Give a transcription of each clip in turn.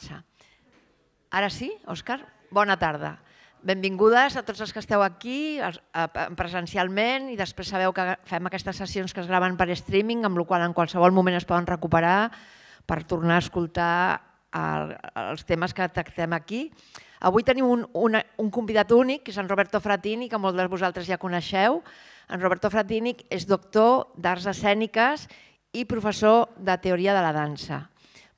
començar. Ara sí, Òscar? Bona tarda. Benvingudes a tots els que esteu aquí presencialment i després sabeu que fem aquestes sessions que es graven per streaming, amb la qual en qualsevol moment es poden recuperar per tornar a escoltar els temes que tractem aquí. Avui tenim un, un, un convidat únic, que és en Roberto Fratini, que molts de vosaltres ja coneixeu. En Roberto Fratini és doctor d'Arts Escèniques i professor de Teoria de la Dansa.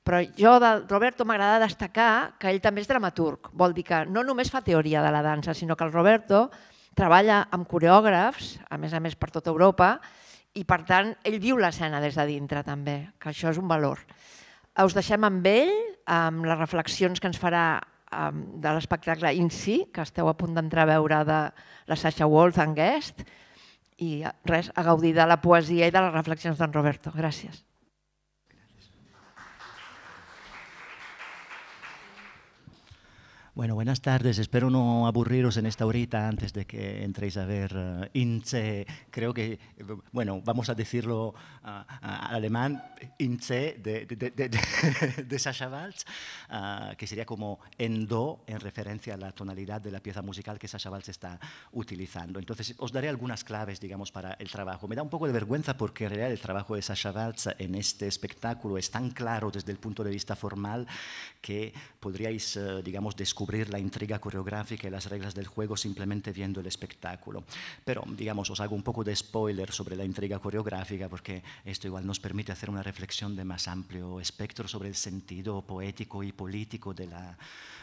Però jo del Roberto m'agrada destacar que ell també és dramaturg. Vol dir que no només fa teoria de la dansa, sinó que el Roberto treballa amb coreògrafs, a més a més per tota Europa, i per tant ell viu l'escena des de dintre també, que això és un valor. Us deixem amb ell, amb les reflexions que ens farà de l'espectacle in si, que esteu a punt d'entrar a veure de la Sasha Wolf en guest, i res, a gaudir de la poesia i de les reflexions d'en Roberto. Gràcies. Bueno, buenas tardes. Espero no aburriros en esta horita antes de que entréis a ver eh, INCE. Creo que, bueno, vamos a decirlo al alemán, INCE de, de, Waltz, ah, que sería como en do en referencia a la tonalidad de la pieza musical que Sacha Waltz está utilizando. Entonces, os daré algunas claves, digamos, para el trabajo. Me da un poco de vergüenza porque en realidad el trabajo de Sacha Waltz en este espectáculo es tan claro desde el punto de vista formal que podríais, eh, digamos, descubrir la intriga coreográfica y las reglas del juego simplemente viendo el espectáculo. Pero, digamos, os hago un poco de spoiler sobre la intriga coreográfica porque esto igual nos permite hacer una reflexión de más amplio espectro sobre el sentido poético y político de la,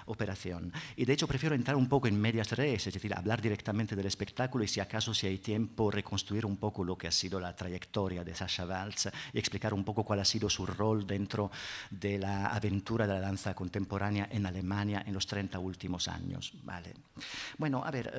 operación. Y de hecho prefiero entrar un poco en medias res, es decir, hablar directamente del espectáculo y si acaso si hay tiempo reconstruir un poco lo que ha sido la trayectoria de Sasha Waltz y explicar un poco cuál ha sido su rol dentro de la aventura de la danza contemporánea en Alemania en los 30 últimos años. Vale. Bueno, a ver, eh,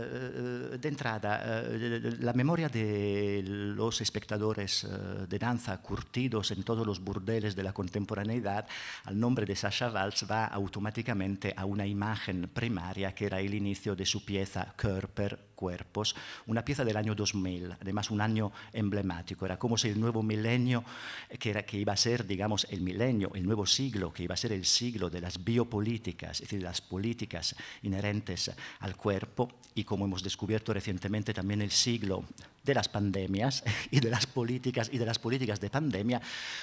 eh, de entrada, eh, la memoria de los espectadores de danza curtidos en todos los burdeles de la contemporaneidad al nombre de Sasha Waltz va automáticamente a una una imagen primaria que era el inicio de su pieza Körper Cuerpos, una pieza del año 2000, además un año emblemático. Era como si el nuevo milenio, que, era, que iba a ser, digamos, el milenio, el nuevo siglo, que iba a ser el siglo de las biopolíticas, es decir, las políticas inherentes al cuerpo, y como hemos descubierto recientemente también el siglo de las pandemias y de las políticas y de las políticas de pandemia,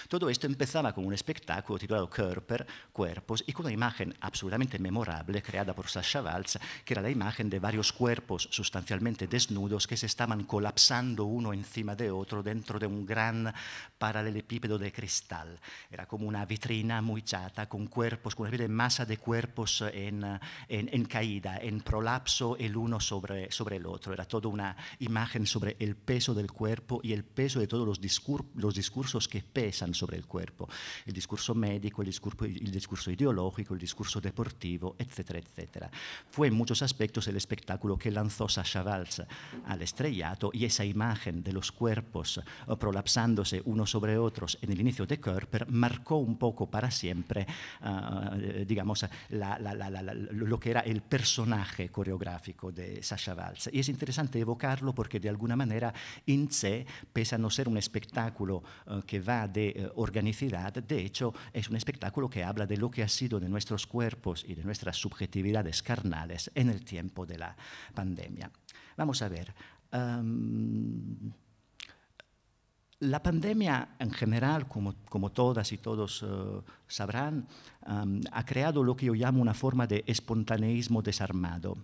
todo esto empezaba con un espectáculo titulado Körper, Cuerpos, y con una imagen absolutamente memorable creada por Sasha Valls, que era la imagen de varios cuerpos sustanciales especialmente desnudos que se estaban colapsando uno encima de otro dentro de un gran paralelepípedo de cristal. Era como una vitrina muy chata con cuerpos, con una masa de cuerpos eh, eh, en, en, caída, en prolapso el uno sobre, sobre el otro. Era toda una imagen sobre el peso del cuerpo y el peso de todos los, los discursos que pesan sobre el cuerpo. El discurso médico, el discurso, ideológico, el discurso deportivo, etcétera, etcétera. Fue en muchos aspectos el espectáculo que lanzó Sasha Waltz al estrellato y esa imagen de los cuerpos eh, prolapsándose unos sobre otros en el inicio de Körper marcó un poco para siempre, eh, eh, digamos, lo que era el personaje coreográfico de Sasha Valls. Y es interesante evocarlo porque de alguna manera Ince, pese a no ser un espectáculo que va de organicidad, de hecho es un espectáculo que habla de lo que ha sido de nuestros cuerpos y de nuestras subjetividades carnales en el tiempo de la pandemia. Vamos a ver. la pandemia en general, como, todas y todos eh, sabrán, ha creado lo que yo llamo una forma de espontaneísmo desarmado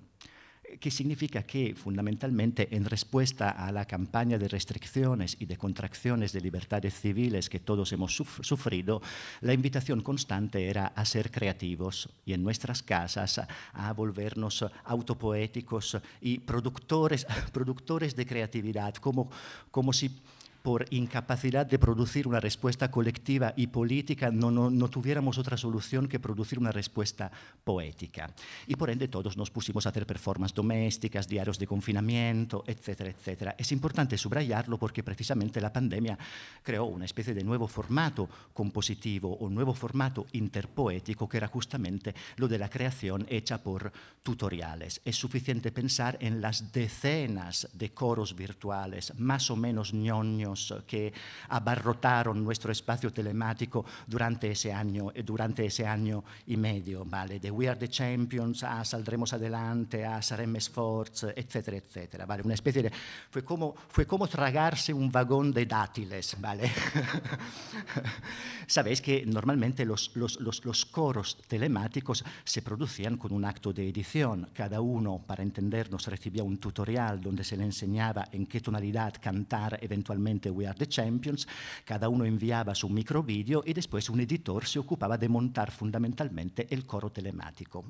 que significa que fundamentalmente en respuesta a la campaña de restricciones y de contracciones de libertades civiles que todos hemos sufrido, la invitación constante era a ser creativos y en nuestras casas a volvernos autopoéticos y productores, productores de creatividad, como, como si por incapacidad de producir una respuesta colectiva y política, no, tuviéramos otra solución que producir una respuesta poética. Y por ende todos nos pusimos a hacer performances domésticas, diarios de confinamiento, etcétera, etcétera. Es importante subrayarlo porque precisamente la pandemia creó una especie de nuevo formato compositivo, o nuevo formato interpoético que era justamente lo de la creación hecha por tutoriales. Es suficiente pensar en las decenas de coros virtuales, más o menos ñoño eh, que abarrotaron nuestro espacio telemático durante ese año, eh, durante ese año y medio, ¿vale? De We Are the Champions a Saldremos Adelante, a Saremos Forts, eh, etcétera, etcétera, ¿vale? Una especie de... Fue como, fue como tragarse un vagón de dátiles, ¿vale? Sabéis que normalmente los, los, los coros telemáticos se producían con un acto de edición. Cada uno, para entendernos, recibía un tutorial donde se le enseñaba en qué tonalidad cantar eventualmente We Are the Champions, cada uno enviaba su microvideo y después un editor se ocupaba de montar fundamentalmente el coro telemático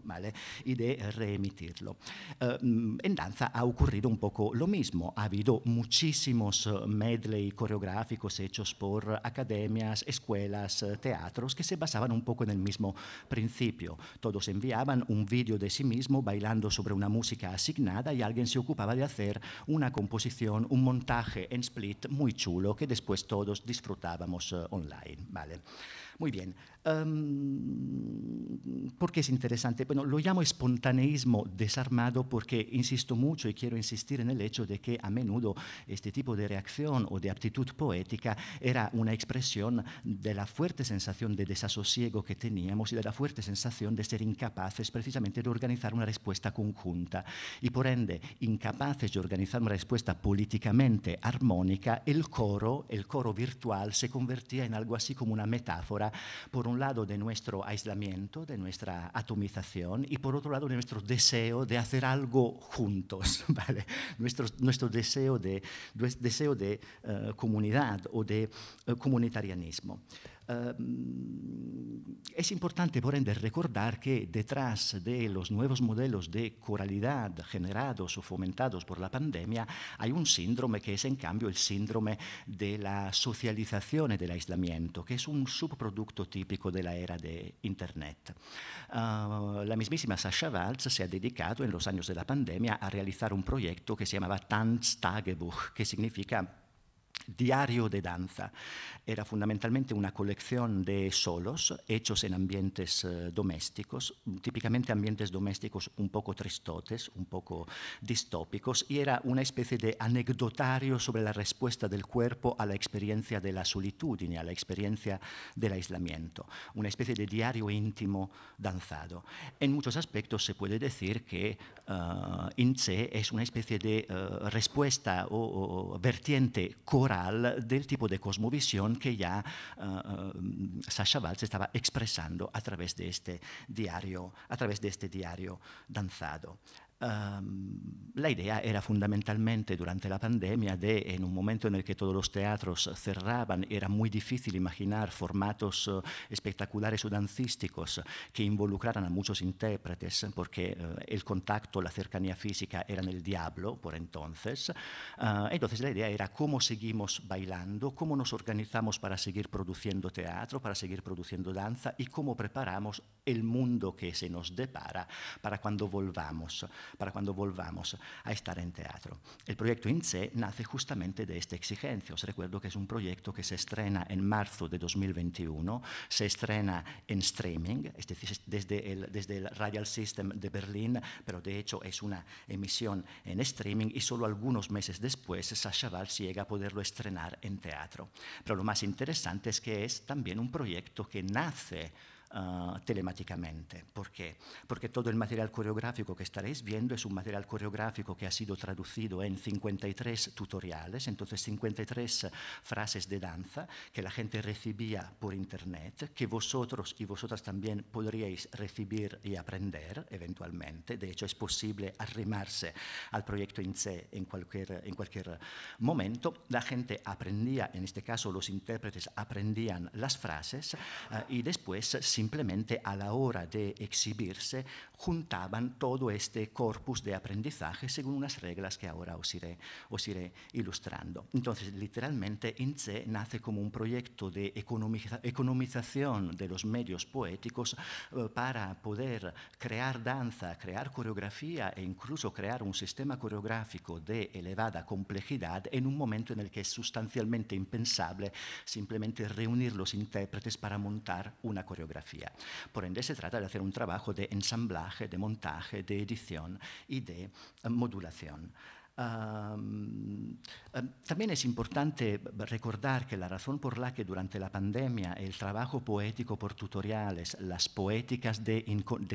y de reemitirlo. Eh, mm, en danza ha ocurrido un poco lo mismo, ha habido muchísimos eh, medley coreográficos hechos por academias, escuelas, eh, teatros que se basaban un poco en el mismo principio. Todos enviaban un vídeo de sí mismo bailando sobre una música asignada y alguien se ocupaba de hacer una composición, un montaje en split muy que después todos disfrutábamos eh, online. Vale. Muy bien. ¿Por qué es interesante? Bueno, lo llamo espontaneísmo desarmado porque insisto mucho y quiero insistir en el hecho de que a menudo este tipo de reacción o de aptitud poética era una expresión de la fuerte sensación de desasosiego que teníamos y de la fuerte sensación de ser incapaces precisamente de organizar una respuesta conjunta y por ende incapaces de organizar una respuesta políticamente armónica, el coro, el coro virtual se convertía en algo así como una metáfora por un un lado de nuestro aislamiento, de nuestra atomización, y por otro lado de nuestro deseo de hacer algo juntos, ¿vale? nuestro, nuestro deseo de, deseo de eh, comunidad o de eh, comunitarianismo. Em, es importante, por ende, recordar que detrás de los nuevos modelos de coralidad generados o fomentados por la pandemia hay un síndrome que es, en cambio, el síndrome de la socialización del aislamiento, que es un subproducto típico de la era de Internet. Ah, la mismísima Sasha Waltz se ha dedicado en los años de la pandemia a realizar un proyecto que se llamaba Tagebuch, que significa Diario de Danza era fundamentalmente una colección de solos hechos en ambientes eh, domésticos, típicamente ambientes domésticos un poco tristotes, un poco distópicos, y era una especie de anecdotario sobre la respuesta del cuerpo a la experiencia de la y a la experiencia del aislamiento, una especie de diario íntimo danzado. En muchos aspectos se puede decir que uh, es una especie de eh, respuesta o, vertiente coral del tipo de cosmovisión que ya eh, Sasha Valls estaba expresando a través de este diario, a través de este diario danzado la idea era fundamentalmente durante la pandemia de, en un momento en el que todos los teatros cerraban, era muy difícil imaginar formatos eh, espectaculares o dancísticos que involucraran a muchos intérpretes, porque eh, el contacto, la cercanía física eran el diablo por entonces. Ah, entonces la idea era cómo seguimos bailando, cómo nos organizamos para seguir produciendo teatro, para seguir produciendo danza y cómo preparamos el mundo que se nos depara para cuando volvamos para cuando volvamos a estar en teatro. El proyecto en sí nace justamente de esta exigencia. Os recuerdo que es un proyecto que se estrena en marzo de 2021, se estrena en streaming, es decir, desde el, desde el Radial System de Berlín, pero de hecho es una emisión en streaming y solo algunos meses después Sasha Valls llega a poderlo estrenar en teatro. Pero lo más interesante es que es también un proyecto que nace Ah, telemáticamente. ¿Por qué? Porque todo el material coreográfico que estaréis viendo es un material coreográfico que ha sido traducido en 53 tutoriales, entonces 53 frases de danza que la gente recibía por internet, que vosotros y vosotras también podríais recibir y aprender eventualmente. De hecho, es posible arrimarse al proyecto en sé en cualquier, en cualquier momento. La gente aprendía, en este caso los intérpretes aprendían las frases ah, y después sí simplemente a la hora de exhibirse juntaban todo este corpus de aprendizaje según unas reglas que ahora os iré, ilustrando. Entonces, literalmente, INCE nace como un proyecto de economización de los medios poéticos eh, para poder crear danza, crear coreografía e incluso crear un sistema coreográfico de elevada complejidad en un momento en el que es sustancialmente impensable simplemente reunir los intérpretes para montar una coreografía. Por ende, se trata de hacer un trabajo de ensamblaje, de montaje, de edición y de eh, modulación también es importante recordar que la razón por la que durante la pandemia el trabajo poético por tutoriales, las poéticas de,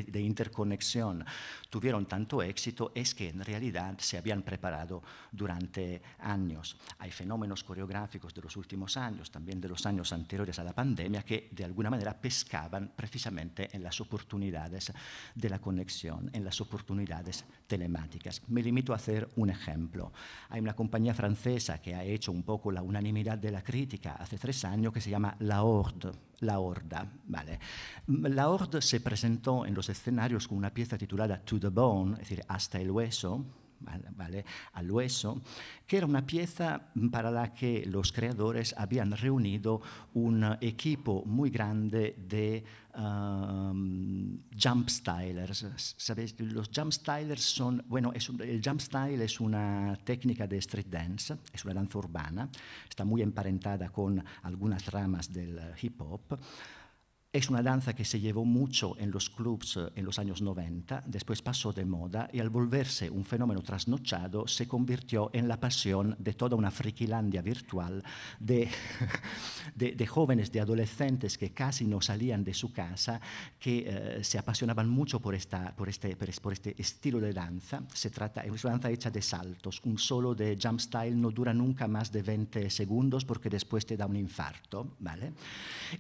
de interconexión tuvieron tanto éxito es que en realidad se habían preparado durante años. Hay fenómenos coreográficos de los últimos años, también de los años anteriores a la pandemia, que de alguna manera pescaban precisamente en las oportunidades de la conexión, en las oportunidades telemáticas. Me limito a hacer un ejemplo. Hay una compañía francesa que ha hecho un poco la unanimidad de la crítica hace tres años que se llama La Horde. La Horda, ¿vale? La Horde se presentó en los escenarios con una pieza titulada To the Bone, es decir, hasta el hueso, ¿vale? al hueso, que era una pieza para la que los creadores habían reunido un equipo muy grande de um, jump stylers. ¿Sabéis? Los jump stylers son, bueno, el jump style es una técnica de street dance, es una danza urbana, está muy emparentada con algunas ramas del hip hop. Es una danza que se llevó mucho en los clubs eh, en los años 90, después pasó de moda y al volverse un fenómeno trasnochado se convirtió en la pasión de toda una frikilandia virtual de, de, jóvenes, de adolescentes que casi no salían de su casa, que eh, se apasionaban mucho por, esta, por, este, por este estilo de danza. Se trata, es una danza hecha de saltos, un solo de jump style no dura nunca más de 20 segundos porque después te da un infarto, ¿vale?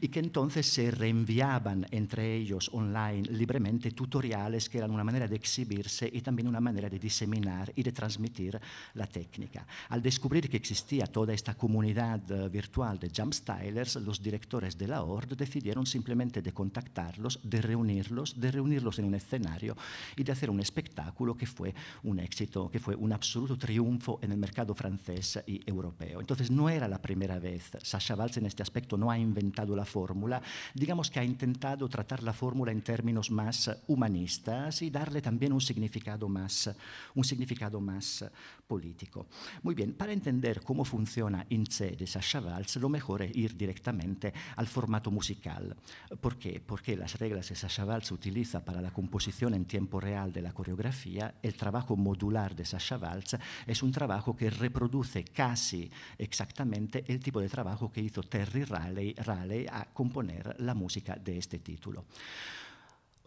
Y que entonces se reinventa enviaban entre ellos online libremente tutoriales que eran una manera de exhibirse y también una manera de diseminar y de transmitir la técnica. Al descubrir que existía toda esta comunidad eh, virtual de Jump Stylers, los directores de la Horde decidieron simplemente de contactarlos, de reunirlos, de reunirlos en un escenario y de hacer un espectáculo que fue un éxito, que fue un absoluto triunfo en el mercado francés y europeo. Entonces no era la primera vez. Sasha Valls en este aspecto no ha inventado la fórmula. Digamos que ha intentado tratar la fórmula en términos más humanistas y darle también un significado más, un significado más político. Muy bien, para entender cómo funciona In C de Sasha Valls, lo mejor es ir directamente al formato musical. ¿Por qué? Porque las reglas que Sasha Valls utiliza para la composición en tiempo real de la coreografía, el trabajo modular de Sasha Valls, es un trabajo que reproduce casi exactamente el tipo de trabajo que hizo Terry Raleigh, Raleigh a componer la música de este título.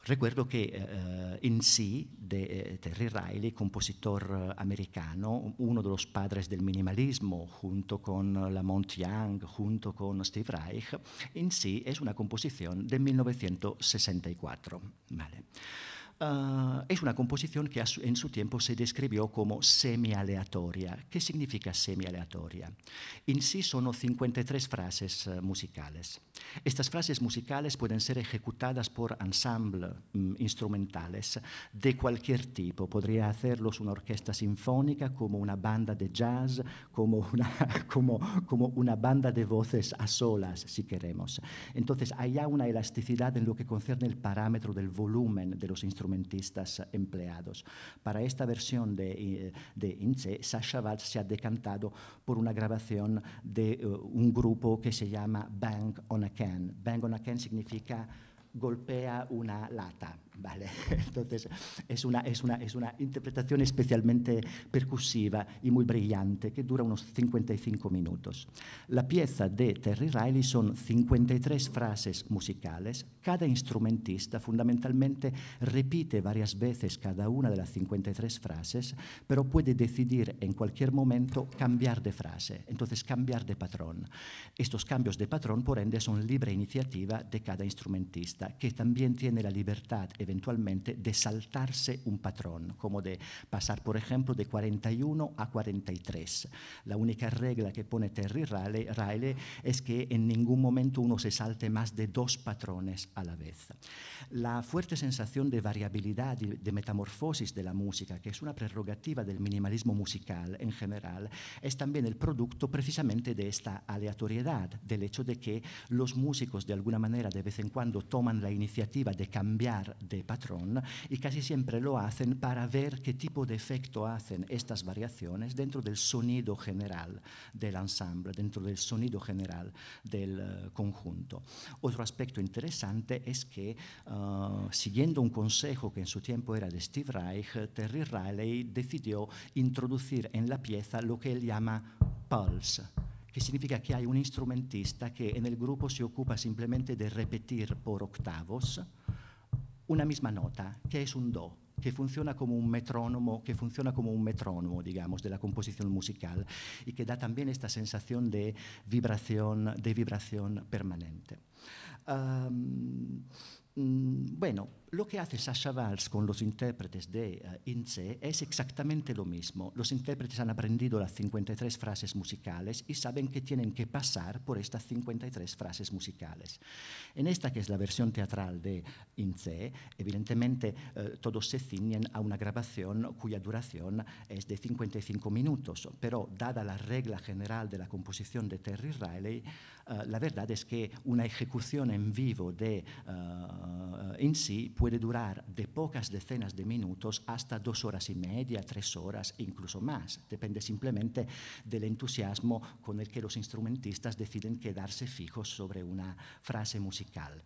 Recuerdo que eh, eh, In de eh, Terry Riley, compositor americano, uno de los padres del minimalismo, junto con Lamont Young, junto con Steve Reich, In Sea es una composición de 1964. Vale. Ah, es una composición que en su tiempo se describió como semi-aleatoria. ¿Qué significa semi-aleatoria? En sí son 53 frases eh, musicales. Estas frases musicales pueden ser ejecutadas por ensembles mm, instrumentales de cualquier tipo. Podría hacerlos una orquesta sinfónica, como una banda de jazz, como una, como, como una banda de voces a solas, si queremos. Entonces, hay una elasticidad en lo que concierne el parámetro del volumen de los instrumentos empleados. Para esta versión de, eh, de Sasha Waltz se ha decantado por una grabación de eh, un grupo que se llama Bang on a Can. Bang on a Can significa golpea una lata. ¿vale? Entonces, es una, es, una, es una interpretación especialmente percusiva y muy brillante que dura unos 55 minutos. La pieza de Terry Riley son 53 frases musicales. Cada instrumentista fundamentalmente repite varias veces cada una de las 53 frases, pero puede decidir en cualquier momento cambiar de frase, entonces cambiar de patrón. Estos cambios de patrón, por ende, son libre iniciativa de cada instrumentista que también tiene la libertad eventualmente de saltarse un patrón, como de pasar, por ejemplo, de 41 a 43. La única regla que pone Terry Riley, es que en ningún momento uno se salte más de dos patrones a la vez. La fuerte sensación de variabilidad, de metamorfosis de la música, que es una prerrogativa del minimalismo musical en general, es también el producto precisamente de esta aleatoriedad, del hecho de que los músicos de alguna manera de vez en cuando toman la iniciativa de cambiar de patrón y casi siempre lo hacen para ver qué tipo de efecto hacen estas variaciones dentro del sonido general del ensamble, dentro del sonido general del eh, conjunto. Otro aspecto interesante es que, eh, siguiendo un consejo que en su tiempo era de Steve Reich, Terry Riley decidió introducir en la pieza lo que él llama pulse que significa que hay un instrumentista que en el grupo se ocupa simplemente de repetir por octavos una misma nota, que es un do, que funciona como un metrónomo, que funciona como un metrónomo, digamos, de la composición musical y que da también esta sensación de vibración, de vibración permanente. Mm, bueno, lo que hace Sasha Valls con los intérpretes de eh, ince es exactamente lo mismo. Los intérpretes han aprendido las 53 frases musicales y saben que tienen que pasar por estas 53 frases musicales. En esta, que es la versión teatral de ince evidentemente eh, todos se ciñen a una grabación cuya duración es de 55 minutos, pero dada la regla general de la composición de Terry Riley, eh, la verdad es que una ejecución en vivo de INSE puede durar de pocas decenas de minutos hasta dos horas y media, tres horas, incluso más. Depende simplemente del entusiasmo con el que los instrumentistas deciden quedarse fijos sobre una frase musical.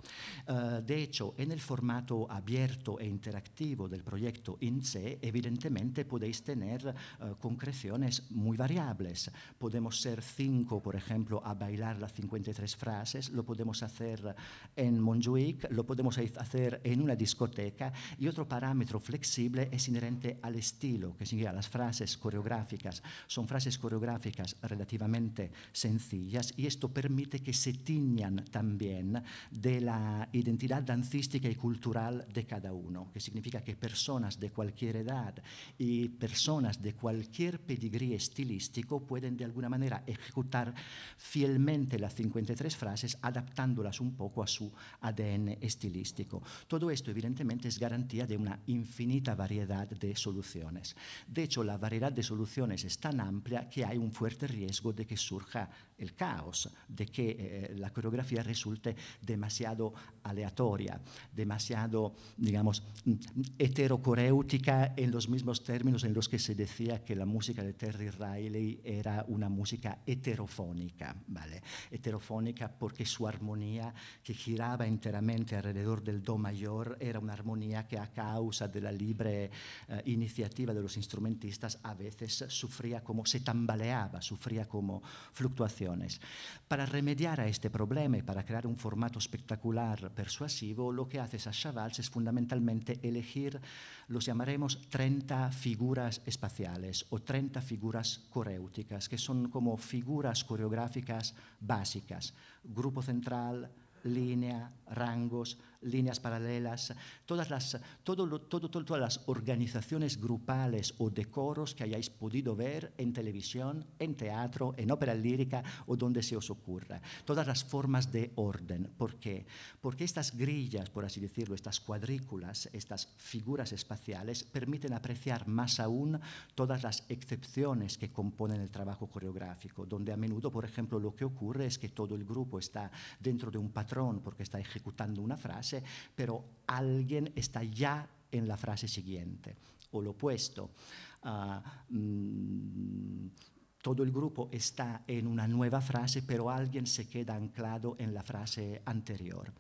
Eh, de hecho, en el formato abierto e interactivo del proyecto INSE, evidentemente podéis tener eh, concreciones muy variables. Podemos ser cinco, por ejemplo, a bailar las 53 frases, lo podemos hacer en monjuic lo podemos hacer en una discoteca y otro parámetro flexible es inherente al estilo, que significa las frases coreográficas. Son frases coreográficas relativamente sencillas y esto permite que se tiñan también de la identidad dancística y cultural de cada uno, que significa que personas de cualquier edad y personas de cualquier pedigrí estilístico pueden de alguna manera ejecutar fielmente las 53 frases adaptándolas un poco a su ADN estilístico. Todo esto evidentemente es garantía de una infinita variedad de soluciones. De hecho, la variedad de soluciones es tan amplia que hay un fuerte riesgo de que surja el caos, de que eh, la coreografía resulte demasiado aleatoria, demasiado, digamos, heterocoreútica en los mismos términos en los que se decía que la música de Terry Riley era una música heterofónica, ¿vale? Heterofónica porque su armonía que giraba enteramente alrededor del do mayor era una armonía que a causa de la libre eh, iniciativa de los instrumentistas a veces sufría como se tambaleaba, sufría como fluctuaciones. Para remediar a este problema y para crear un formato espectacular persuasivo, lo que hace Sasha es fundamentalmente elegir, los llamaremos 30 figuras espaciales o 30 figuras coreúticas, que son como figuras coreográficas básicas, grupo central, línea, rangos, líneas paralelas, todas las, todo, todo, todo, todas las organizaciones grupales o de coros que hayáis podido ver en televisión, en teatro, en ópera lírica o donde se os ocurra. Todas las formas de orden. ¿Por qué? Porque estas grillas, por así decirlo, estas cuadrículas, estas figuras espaciales, permiten apreciar más aún todas las excepciones que componen el trabajo coreográfico, donde a menudo, por ejemplo, lo que ocurre es que todo el grupo está dentro de un patrón porque está ejecutando una frase, pero alguien está ya en la frase siguiente, o lo opuesto. Ah, mm, todo el grupo está en una nueva frase, pero alguien se queda anclado en la frase anterior.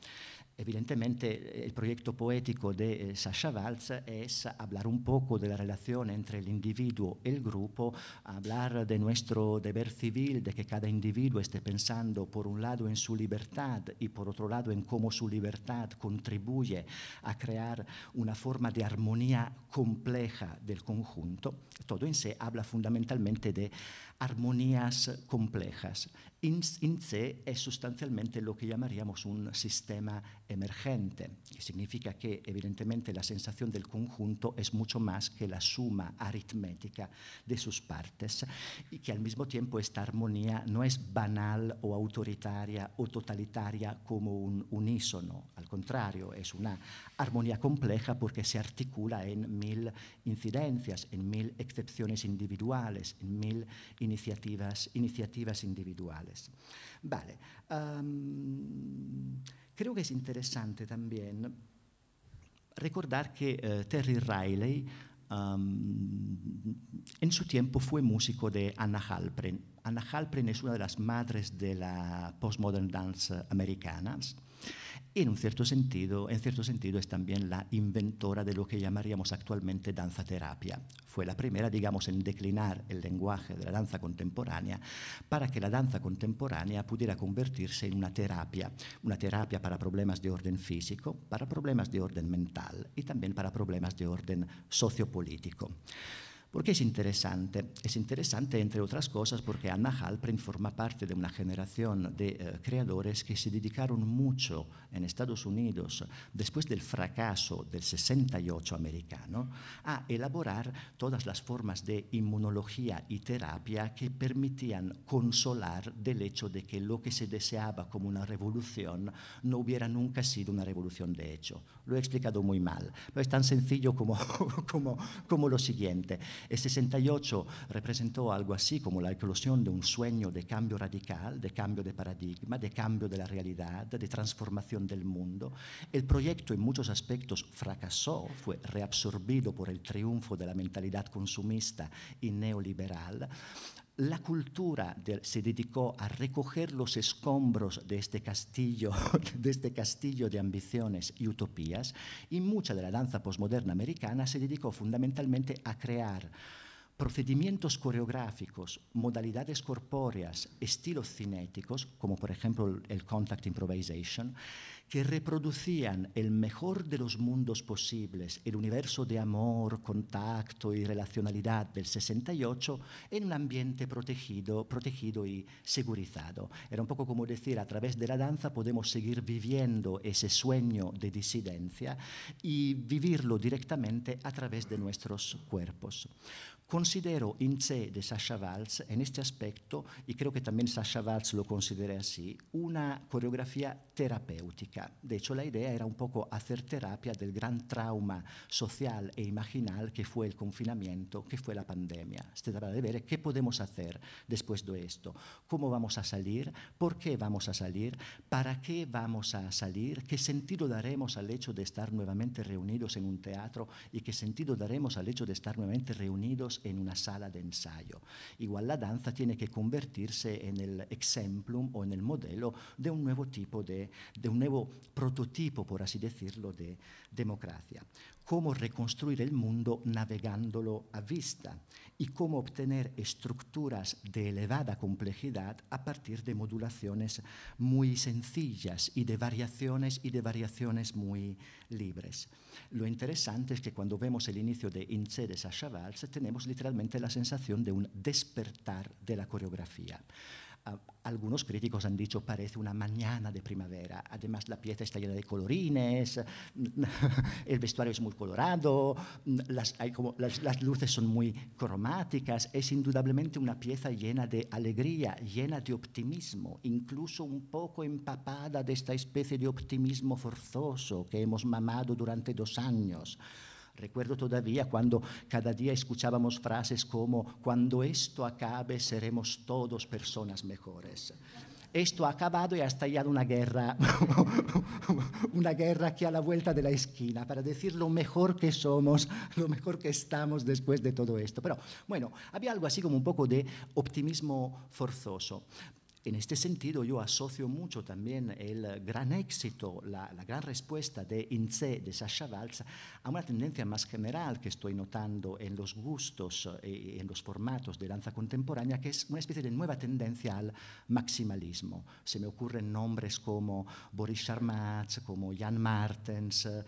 Evidentemente el proyecto poético de eh, Sasha Valls es hablar un poco de la relación entre el individuo y el grupo, hablar de nuestro deber civil, de que cada individuo esté pensando por un lado en su libertad y por otro lado en cómo su libertad contribuye a crear una forma de armonía compleja del conjunto. Todo en sí habla fundamentalmente de armonías complejas. INSE es sustancialmente lo que llamaríamos un sistema emergente, que significa que evidentemente la sensación del conjunto es mucho más que la suma aritmética de sus partes y que al mismo tiempo esta armonía no es banal o autoritaria o totalitaria como un unísono, al contrario, es una armonía compleja porque se articula en mil incidencias, en mil excepciones individuales, en mil iniciativas, iniciativas individuales. Vale. Ehm, creo que es interesante también recordar que eh, Terry Riley ehm, en su tiempo fue músico de Anna Halprin. Anna Halprin es una de las madres de la postmodern dance americana. Y en, un cierto sentido, en cierto sentido es también la inventora de lo que llamaríamos actualmente danza terapia. Fue la primera, digamos, en declinar el lenguaje de la danza contemporánea para que la danza contemporánea pudiera convertirse en una terapia, una terapia para problemas de orden físico, para problemas de orden mental y también para problemas de orden sociopolítico. ¿Por qué es interesante? Es interesante, entre otras cosas, porque Anna Halprin forma parte de una generación de eh, creadores que se dedicaron mucho en Estados Unidos, después del fracaso del 68 americano, a elaborar todas las formas de inmunología y terapia que permitían consolar del hecho de que lo que se deseaba como una revolución no hubiera nunca sido una revolución de hecho. Lo he explicado muy mal, pero es tan sencillo como, como, como lo siguiente. El 68 representó algo así como la eclosión de un sueño de cambio radical, de cambio de paradigma, de cambio de la realidad, de transformación del mundo. El proyecto en muchos aspectos fracasó, fue reabsorbido por el triunfo de la mentalidad consumista y neoliberal. La cultura se dedicó a recoger los escombros de este, castillo, de este castillo de ambiciones y utopías y mucha de la danza posmoderna americana se dedicó fundamentalmente a crear procedimientos coreográficos, modalidades corpóreas, estilos cinéticos, como por ejemplo el contact improvisation, que reproducían el mejor de los mundos posibles, el universo de amor, contacto y relacionalidad del 68 en un ambiente protegido, protegido y segurizado. Era un poco como decir, a través de la danza podemos seguir viviendo ese sueño de disidencia y vivirlo directamente a través de nuestros cuerpos. Considero en sé de Sasha Valls, en este aspecto, y creo que también Sasha Valls lo considera así, una coreografía terapéutica. De hecho, la idea era un poco hacer terapia del gran trauma social e imaginal que fue el confinamiento, que fue la pandemia. Se trata de ver qué podemos hacer después de esto, cómo vamos a salir, por qué vamos a salir, para qué vamos a salir, qué sentido daremos al hecho de estar nuevamente reunidos en un teatro y qué sentido daremos al hecho de estar nuevamente reunidos en una sala de ensayo. Igual la danza tiene que convertirse en el exemplum o en el modelo de un nuevo tipo de, de un nuevo prototipo, por así decirlo, de democracia cómo reconstruir el mundo navegándolo a vista y cómo obtener estructuras de elevada complejidad a partir de modulaciones muy sencillas y de variaciones y de variaciones muy libres. Lo interesante es que cuando vemos el inicio de Incedes a Chavals tenemos literalmente la sensación de un despertar de la coreografía algunos críticos han dicho parece una mañana de primavera. Además, la pieza está llena de colorines, el vestuario es muy colorado, las, las, luces son muy cromáticas. Es indudablemente una pieza llena de alegría, llena de optimismo, incluso un poco empapada de esta especie de optimismo forzoso que hemos mamado durante dos años. Recuerdo todavía cuando cada día escuchábamos frases como, cuando esto acabe seremos todos personas mejores. Esto ha acabado y ha estallado una guerra, una guerra que a la vuelta de la esquina, para decir lo mejor que somos, lo mejor que estamos después de todo esto. Pero bueno, había algo así como un poco de optimismo forzoso. En este sentido, yo asocio mucho también el gran éxito, la, gran respuesta de Ince, de Sasha Valls, a una tendencia más general que estoy notando en los gustos eh, y en los formatos de danza contemporánea, que es una especie de nueva tendencia al maximalismo. Se me ocurren nombres como Boris Charmatz, como Jan Martens, eh,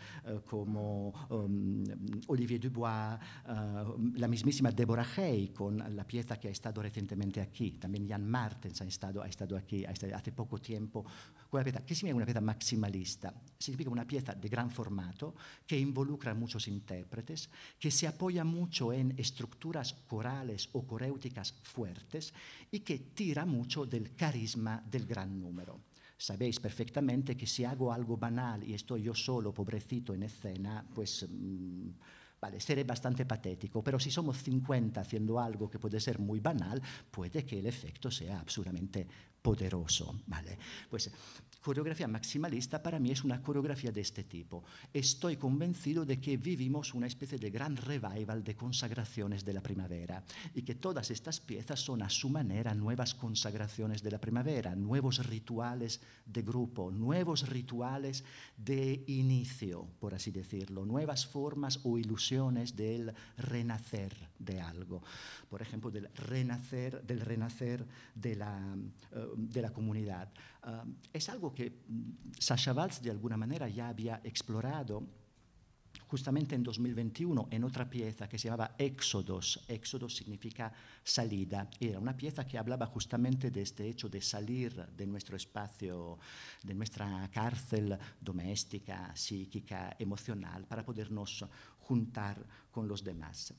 como um, Olivier Dubois, eh, la mismísima Deborah Hay con la pieza que ha estado recientemente aquí. También Jan Martens ha estado ha estado aquí hace poco tiempo. pieza, ¿Qué significa una pieza maximalista? Significa una pieza de gran formato que involucra a muchos intérpretes, que se apoya mucho en estructuras corales o coréuticas fuertes y que tira mucho del carisma del gran número. Sabéis perfectamente que si hago algo banal y estoy yo solo, pobrecito, en escena, pues... Mm, Vale, seré este bastante patético, pero si somos 50 haciendo algo que puede ser muy banal, puede que el efecto sea absolutamente poderoso. ¿vale? Pues coreografía maximalista para mí es una coreografía de este tipo. Estoy convencido de que vivimos una especie de gran revival de consagraciones de la primavera y que todas estas piezas son a su manera nuevas consagraciones de la primavera, nuevos rituales de grupo, nuevos rituales de inicio, por así decirlo, nuevas formas o ilusiones del renacer de algo. Por ejemplo, del renacer, del renacer de la, eh, de la comunidad es algo que mm, Sasha Valls de alguna manera ya había explorado justamente en 2021 en otra pieza que se llamaba Éxodos. Éxodos significa salida. Era una pieza que hablaba justamente de este hecho de salir de nuestro espacio, de nuestra cárcel doméstica, psíquica, emocional, para podernos juntar con los demás.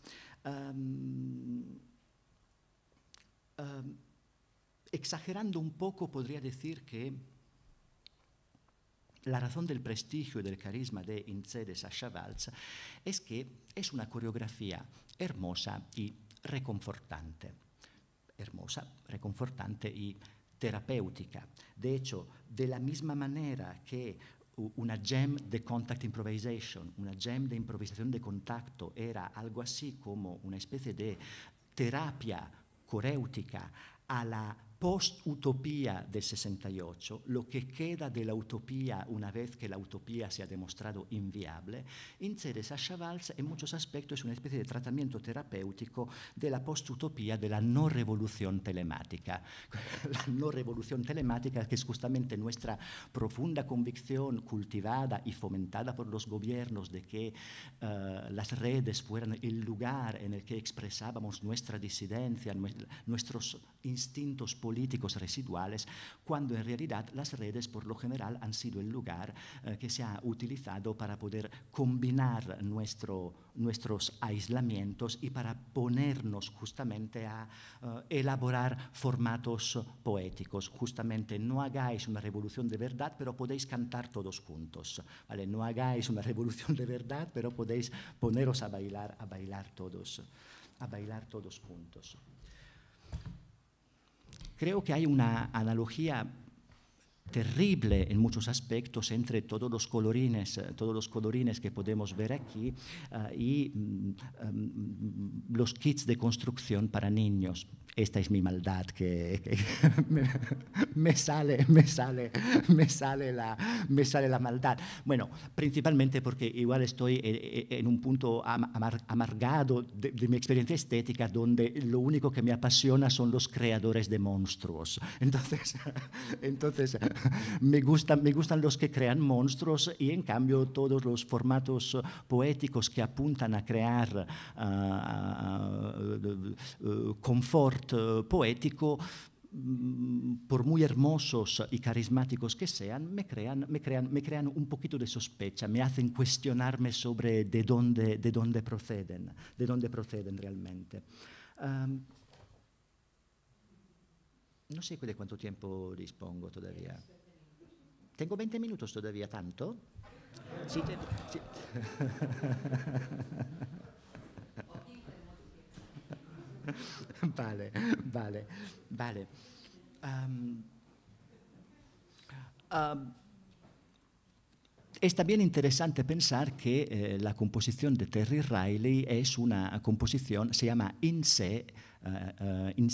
Exagerando un poco, podría decir que la razón del prestigio y del carisma de in de Sasha es que es una coreografía hermosa y reconfortante. Hermosa, reconfortante y terapéutica. De hecho, de la misma manera que una gem de contact improvisation, una gem de improvisación de contacto era algo así como una especie de terapia coreutica a la post-utopía del 68, lo que queda de la utopía una vez que la utopía se ha demostrado inviable, interesa a chavals en muchos aspectos una especie de tratamiento terapéutico de la post-utopía de la no revolución telemática. La no revolución telemática que es justamente nuestra profunda convicción cultivada y fomentada por los gobiernos de que eh, las redes fueran el lugar en el que expresábamos nuestra disidencia, nuestros instintos políticos, políticos residuales, cuando en realidad las redes por lo general han sido el lugar eh, que se ha utilizado para poder combinar nuestros aislamientos y para ponernos justamente a eh, elaborar formatos poéticos. Justamente no hagáis una revolución de verdad, pero podéis cantar todos juntos. ¿vale? No hagáis una revolución de verdad, pero podéis poneros a bailar, a bailar todos, a bailar todos juntos. Creo que hay una analogía terrible en muchos aspectos entre todos los colorines, eh, todos los colorines que podemos ver aquí eh, y mm, mm, mm, los kits de construcción para niños esta es mi maldad que, me, sale, me sale, me sale, la, me sale la maldad. Bueno, principalmente porque igual estoy eh, eh, en, un punto amargado de, mi experiencia estética donde lo único que me apasiona son los creadores de monstruos. Entonces, entonces me, gustan, me gustan los que crean monstruos y en cambio todos los formatos poéticos que apuntan a crear ah, ah, ah, confort poético eh, poetico mm, por muy hermosos y carismáticos que sean, me crean, me crean, me crean un poquito de sospecha, me hacen cuestionarme sobre de dónde, de dónde proceden, de dónde proceden realmente. Um, no sé de cuánto tiempo dispongo todavía. Tengo 20 minutos todavía, ¿tanto? Sí, sí. vale, vale, vale. es también interesante pensar que eh, la composición de Terry Riley es una composición, se llama In Se, eh, eh, in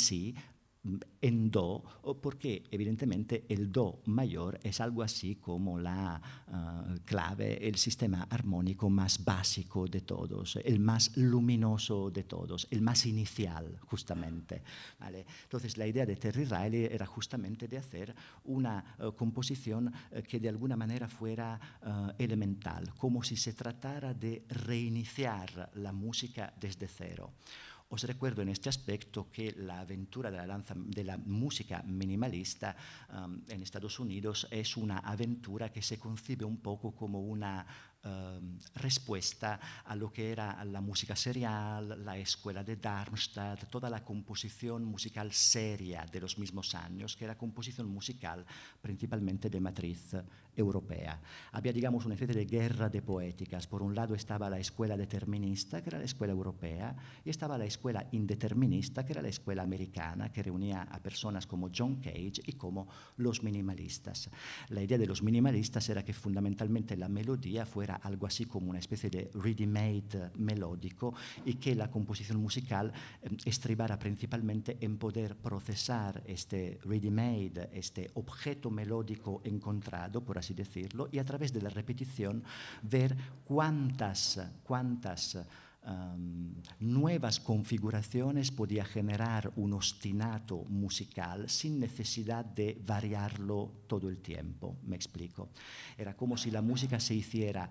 en do, porque evidentemente el do mayor es algo así como la ah, clave, el sistema armónico más básico de todos, el más luminoso de todos, el más inicial, justamente. ¿Vale? Entonces, la idea de Terry Riley era justamente de hacer una eh, composición eh, que de alguna manera fuera eh, elemental, como si se tratara de reiniciar la música desde cero. Os recuerdo en este aspecto que la aventura de la danza, música minimalista um, en Estados Unidos es una aventura que se concibe un poco como una um, respuesta a lo que era la música serial, la escuela de Darmstadt, toda la composición musical seria de los mismos años, que era composición musical principalmente de matriz europea. Había, digamos, una especie de guerra de poéticas. Por un lado estaba la escuela determinista, que era la escuela europea, y estaba la escuela indeterminista, que era la escuela americana, que reunía a personas como John Cage y como los minimalistas. La idea de los minimalistas era que fundamentalmente la melodía fuera algo así como una especie de ready-made melódico y que la composición musical em, estribara principalmente en poder procesar este ready-made, este objeto melódico encontrado, por decirlo, y a través de la repetición ver cuántas, cuántas um, nuevas configuraciones podía generar un ostinato musical sin necesidad de variarlo todo el tiempo. Me explico. Era como si la música se hiciera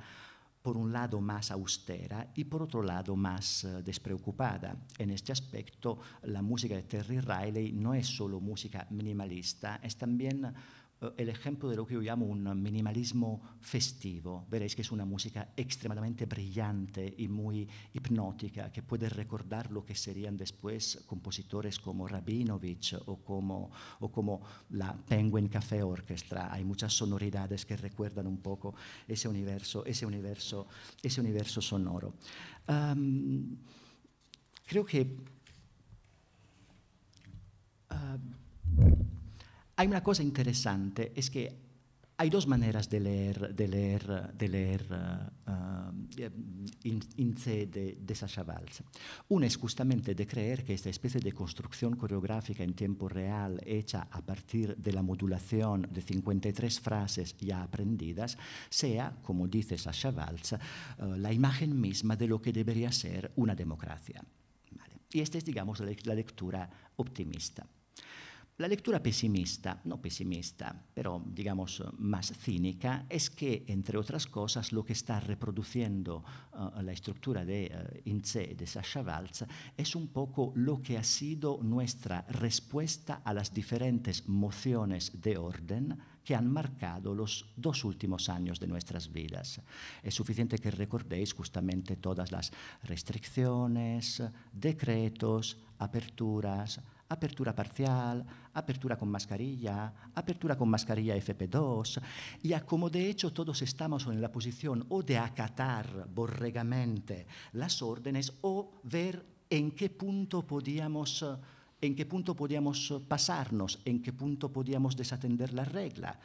por un lado más austera y por otro lado más eh, despreocupada. En este aspecto, la música de Terry Riley no es solo música minimalista, es también Eh, è l'ejemplo de lo que yo llamo un minimalismo festivo. Veréis que es una música extremadamente brillante y muy hipnótica, que puede recordar lo que serían después compositores como Rabinovich o como, o como la Penguin Café Orchestra. Hay muchas sonoridades que recuerdan un poco ese universo, ese universo, ese universo sonoro. Um, creo que... Uh, Hay una cosa interesante, es que hay dos maneras de leer, de leer, de leer eh, eh, Ince de, Sacha Una es justamente de creer que esta especie de construcción coreográfica en tiempo real hecha a partir de la modulación de 53 frases ya aprendidas sea, como dice Sacha Waltz, eh, la imagen misma de lo que debería ser una democracia. Y esta es, digamos, la lectura optimista. La lectura pesimista, no pesimista, pero digamos más cínica, es que, entre otras cosas, lo que está reproduciendo eh, la estructura de eh, Ince y de Sacha Valls es un poco lo que ha sido nuestra respuesta a las diferentes mociones de orden que han marcado los dos últimos años de nuestras vidas. Es suficiente que recordéis justamente todas las restricciones, decretos, aperturas, apertura parcial, apertura con mascarilla, apertura con mascarilla FP2, y a como de hecho todos estamos en la posición o de acatar borregamente las órdenes o ver en qué punto podíamos en qué punto podíamos pasarnos, en qué punto podíamos desatender la regla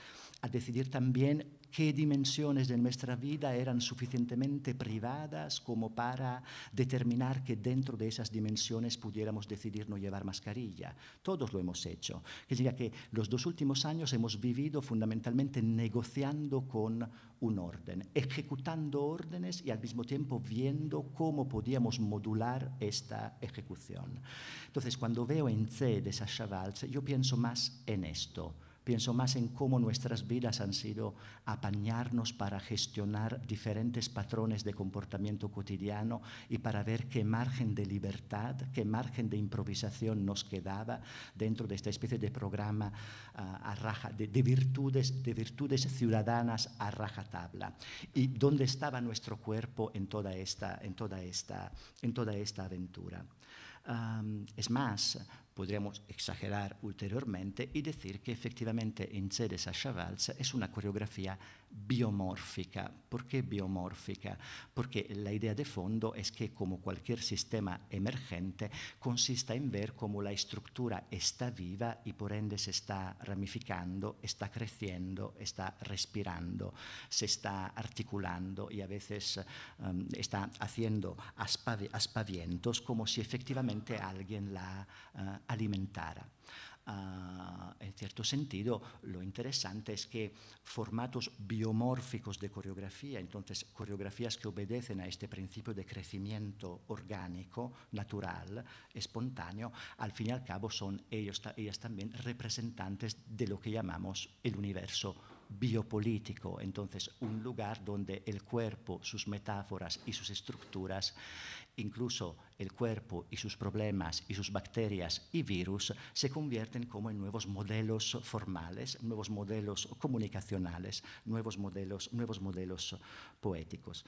a decidir también qué dimensiones de nuestra vida eran suficientemente privadas como para determinar que dentro de esas dimensiones pudiéramos decidir no llevar mascarilla. Todos lo hemos hecho. Que diga que los dos últimos años hemos vivido fundamentalmente negociando con un orden, ejecutando órdenes y al mismo tiempo viendo cómo podíamos modular esta ejecución. Entonces, cuando veo en de Sasha Waltz, yo pienso más en esto pienso más en cómo nuestras vidas han sido apañarnos para gestionar diferentes patrones de comportamiento cotidiano y para ver qué margen de libertad, qué margen de improvisación nos quedaba dentro de esta especie de programa ah, de, virtudes, de virtudes ciudadanas a rajatabla y dónde estaba nuestro cuerpo en toda esta, en toda esta, en toda esta aventura. es más, podríamos exagerar ulteriormente y decir que efectivamente en Ceres a Waltz es una coreografía biomórfica. ¿Por qué biomórfica? Porque la idea de fondo es que como cualquier sistema emergente consista en ver cómo la estructura está viva y por ende se está ramificando, está creciendo, está respirando, se está articulando y a veces em, está haciendo aspavientos como si efectivamente alguien la eh, alimentara en cierto sentido, lo interesante es que formatos biomórficos de coreografía, entonces coreografías que obedecen a este principio de crecimiento orgánico, natural, espontáneo, al fin y al cabo son ellos, ellas también representantes de lo que llamamos el universo biopolítico, entonces un lugar donde el cuerpo, sus metáforas y sus estructuras Incluso el cuerpo y sus problemas y sus bacterias y virus se convierten como en nuevos modelos formales, nuevos modelos comunicacionales, nuevos modelos, nuevos modelos poéticos.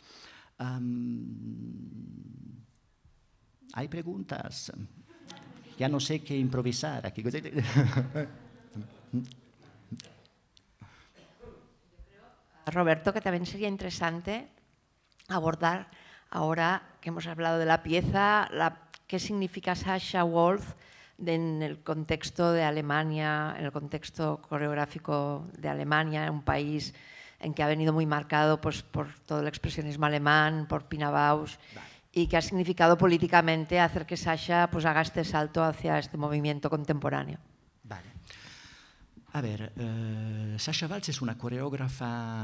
¿Hay preguntas? Ya no sé qué improvisar aquí. Roberto, que también sería interesante abordar Ahora que hemos hablado de la pieza, ¿qué significa Sasha Wolf en el contexto de Alemania, en el contexto coreográfico de Alemania, un país en que ha venido muy marcado pues, por todo el expresionismo alemán, por Pina Bausch, y que ha significado políticamente hacer que Sasha pues, haga este salto hacia este movimiento contemporáneo. Vale. A ver, eh, Sasha Waltz es una coreógrafa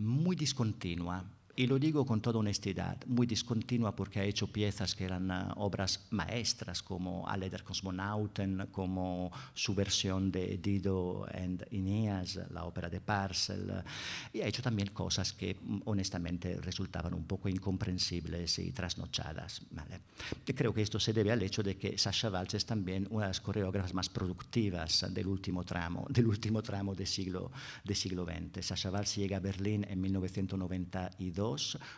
muy discontinua y lo digo con toda honestidad, muy discontinua porque ha hecho piezas que eran ah, obras maestras como Aleder Cosmonauten, como su versión de Dido and Ineas, la ópera de Parcel, y ha hecho también cosas que mm, honestamente resultaban un poco incomprensibles y trasnochadas. creo que esto se debe al hecho de que Sasha Valls es también una de las coreógrafas más productivas del último tramo del último tramo del siglo, del siglo XX. Sasha Valls llega a Berlín en 1992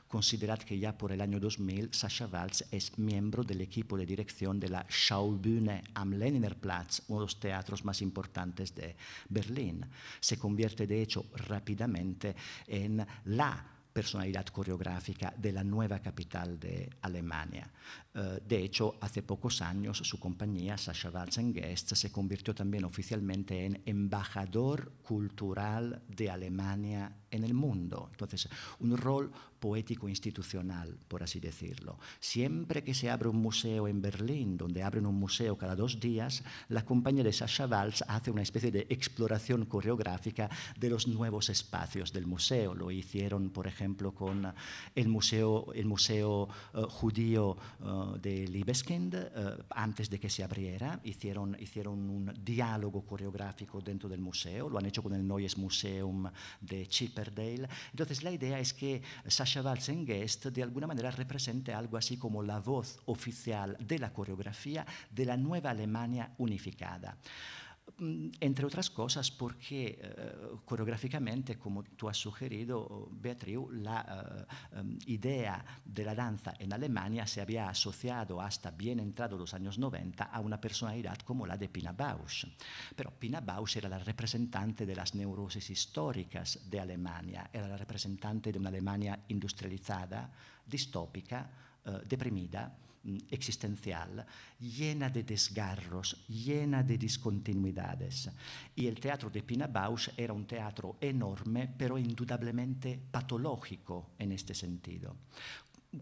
considerad que ya por el año 2000 Sasha Valls es miembro del equipo de dirección de la Schaubühne am Leninerplatz, uno de los teatros más importantes de Berlín. Se convierte de hecho rápidamente en la personalidad coreográfica de la nueva capital de Alemania. Eh, de hecho, hace pocos años su compañía, Sasha en Guest, se convirtió también oficialmente en embajador cultural de Alemania en el mundo. Entonces, un rol poético institucional, por así decirlo. Siempre que se abre un museo en Berlín, donde abren un museo cada dos días, la compañía de Sasha Valls hace una especie de exploración coreográfica de los nuevos espacios del museo. Lo hicieron, por ejemplo, con el Museo, el museo eh, Judío. Eh, de Libeskind, eh, antes de que se abriera, hicieron, hicieron un diálogo coreográfico dentro del museo, lo han hecho con el Neues Museum de Chipperdale. Entonces la idea es que Sasha Walsengest de alguna manera represente algo así como la voz oficial de la coreografía de la nueva Alemania unificada. Mm, entre otras cosas porque eh, coreográficamente, como tú has sugerido, Beatriz, la eh, em, idea de la danza en Alemania se había asociado hasta bien entrado los años 90 a una personalidad como la de Pina Bausch. Pero Pina Bausch era la representante de las neurosis históricas de Alemania, era la representante de una Alemania industrializada, distópica, eh, deprimida existencial, llena de desgarros, llena de discontinuidades. Y el teatro de Pina Bausch era un teatro enorme, pero indudablemente patológico en este sentido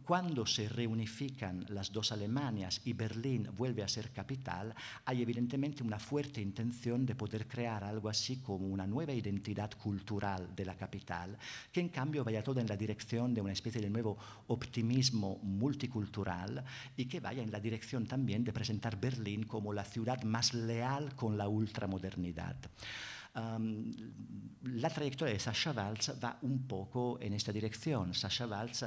cuando se reunifican las dos Alemanias y Berlín vuelve a ser capital, hay evidentemente una fuerte intención de poder crear algo así como una nueva identidad cultural de la capital, que en cambio vaya toda en la dirección de una especie de nuevo optimismo multicultural y que vaya en la dirección también de presentar Berlín como la ciudad más leal con la ultramodernidad. Ehm, la trayectoria de Sasha Waltz va un poco en esta dirección. Sasha Waltz,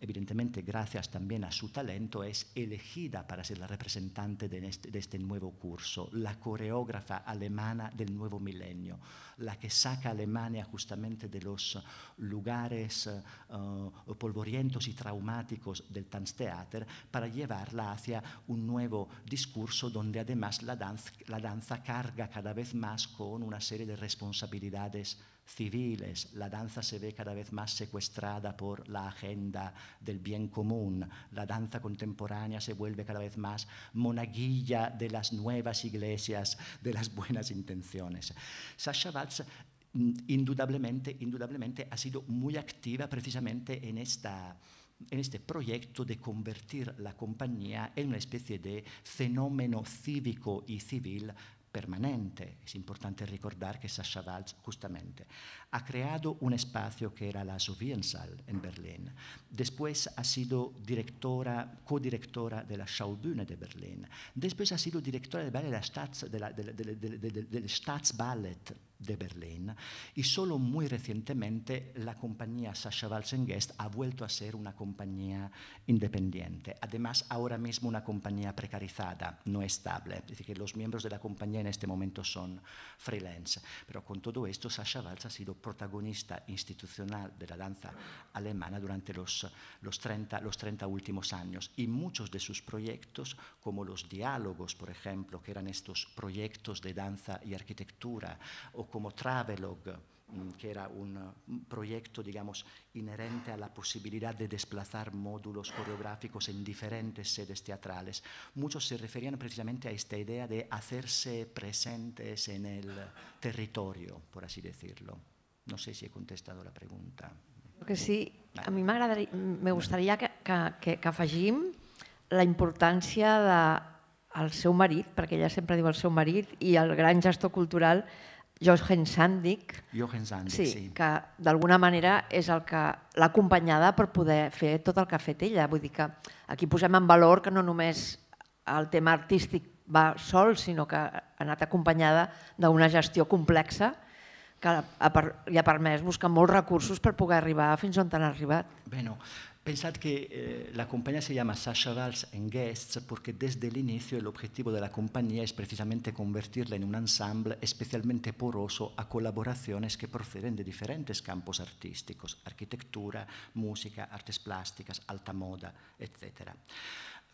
evidentemente gracias también a su talento, es elegida para ser la representante de este, de este nuevo curso, la coreógrafa alemana del nuevo milenio, la que saca a Alemania justamente de los lugares eh, polvorientos y traumáticos del Tanztheater para llevarla hacia un nuevo discurso donde además la danza, la danza carga cada vez más con una una serie de responsabilidades civiles. La danza se ve cada vez más secuestrada por la agenda del bien común. La danza contemporánea se vuelve cada vez más monaguilla de las nuevas iglesias, de las buenas intenciones. Sasha Valls mm, indudablemente, indudablemente ha sido muy activa precisamente en esta en este proyecto de convertir la compañía en una especie de fenómeno cívico y civil permanente. È importante ricordare che Sasha Valls, giustamente, ha creado un espacio que era la Soviensal en Berlín. Después ha sido directora, codirectora de la Schaubühne de Berlín. Después ha sido directora del ballet de la Staatsballet de Berlín y solo muy recientemente la compañía sascha Walsengest ha vuelto a ser una compañía independiente. Además, ahora mismo una compañía precarizada, no estable. Es decir, que los miembros de la compañía en este momento son freelance. Pero con todo esto, Sasha Walsh ha sido protagonista institucional de la danza alemana durante los, los, 30, los 30 últimos años. Y muchos de sus proyectos, como los diálogos, por ejemplo, que eran estos proyectos de danza y arquitectura, o como Travelog, mm, que era un proyecto, digamos, inherente a la posibilidad de desplazar módulos coreográficos en diferentes sedes teatrales. Muchos se referían precisamente a esta idea de hacerse presentes en el territorio, por así decirlo. No sé si he contestado la pregunta. Que sí, a mi me gustaría que, que, que afegim la importància de el seu marit, perquè ella sempre diu el seu marit, i el gran gestor cultural Jochen Sandik, Jochen Sandik sí, sí. que d'alguna manera és el que l'ha acompanyada per poder fer tot el que ha fet ella. Vull dir que aquí posem en valor que no només el tema artístic va sol, sinó que ha anat acompanyada d'una gestió complexa que a ha recursos per poder arribar fins on han arribat. Bueno, pensad que eh, la compañía se llama Sasha Valls Guests porque desde el inicio el objetivo de la compañía es precisamente convertirla en un ensemble especialmente poroso a colaboraciones que proceden de diferentes campos artísticos, arquitectura, música, artes plásticas, alta moda, etc.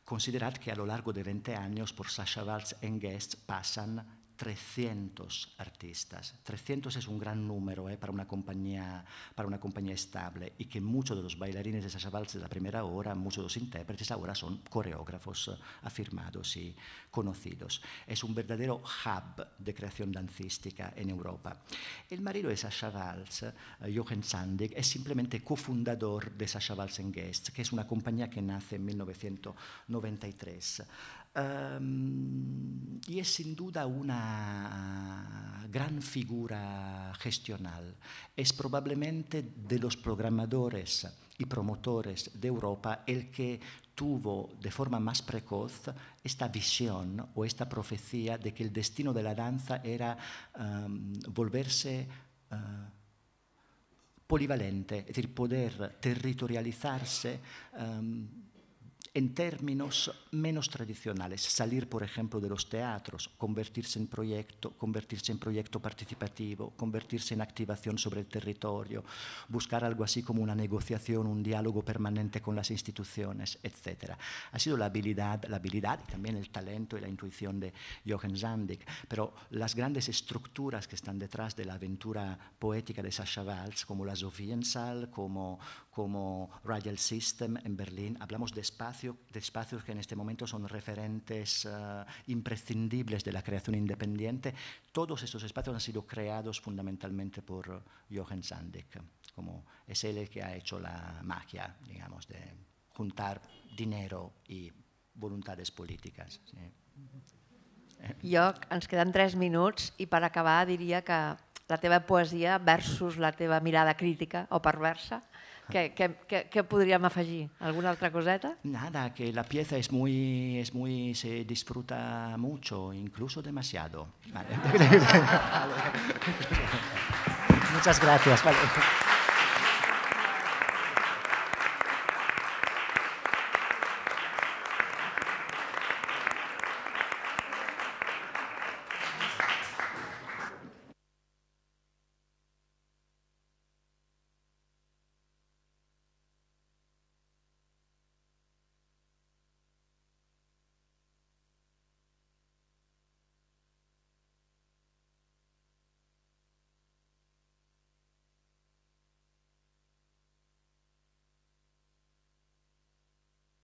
Considerad que a lo largo de 20 años por Sasha Valls Guests pasan 300 artistas. 300 es un gran número eh, para, una compañía, para una compañía estable y que muchos de los bailarines de Sasha Valls de la primera hora, muchos de los intérpretes ahora son coreógrafos eh, afirmados y conocidos. Es un verdadero hub de creación dancística en Europa. El marido de Sasha Valls, eh, Jochen Sandig, es simplemente cofundador de Sasha Valls Guests, que es una compañía que nace en 1993. Em, y es sin duda una gran figura gestional. Es probablemente de los programadores y promotores de Europa el que tuvo de forma más precoz esta visión o esta profecía de que el destino de la danza era em, volverse... Eh, polivalente, es decir, poder territorializarse em, en términos menos tradicionales, salir, por ejemplo, de los teatros, convertirse en proyecto, convertirse en proyecto participativo, convertirse en activación sobre el territorio, buscar algo así como una negociación, un diálogo permanente con las instituciones, etc. Ha sido la habilidad, la habilidad y también el talento y la intuición de Jochen Zandig, pero las grandes estructuras que están detrás de la aventura poética de Sasha Valls, como la Sofiensaal, como, como Radial System en Berlín, hablamos de espacios de espacios que en este momento son referentes eh, imprescindibles de la creación independiente, todos estos espacios han sido creados fundamentalmente por Jochen Sandek como es él el que ha hecho la magia, digamos, de juntar dinero y voluntades políticas. Sí. Eh. nos quedan tres minutos y para acabar diría que la teva poesía versus la teva mirada crítica o perversa què, què, què, què podríem afegir? ¿Alguna altra coseta? Nada, que la pieza es muy, es muy, se disfruta mucho, incluso demasiado. Vale. Muchas gracias. Vale.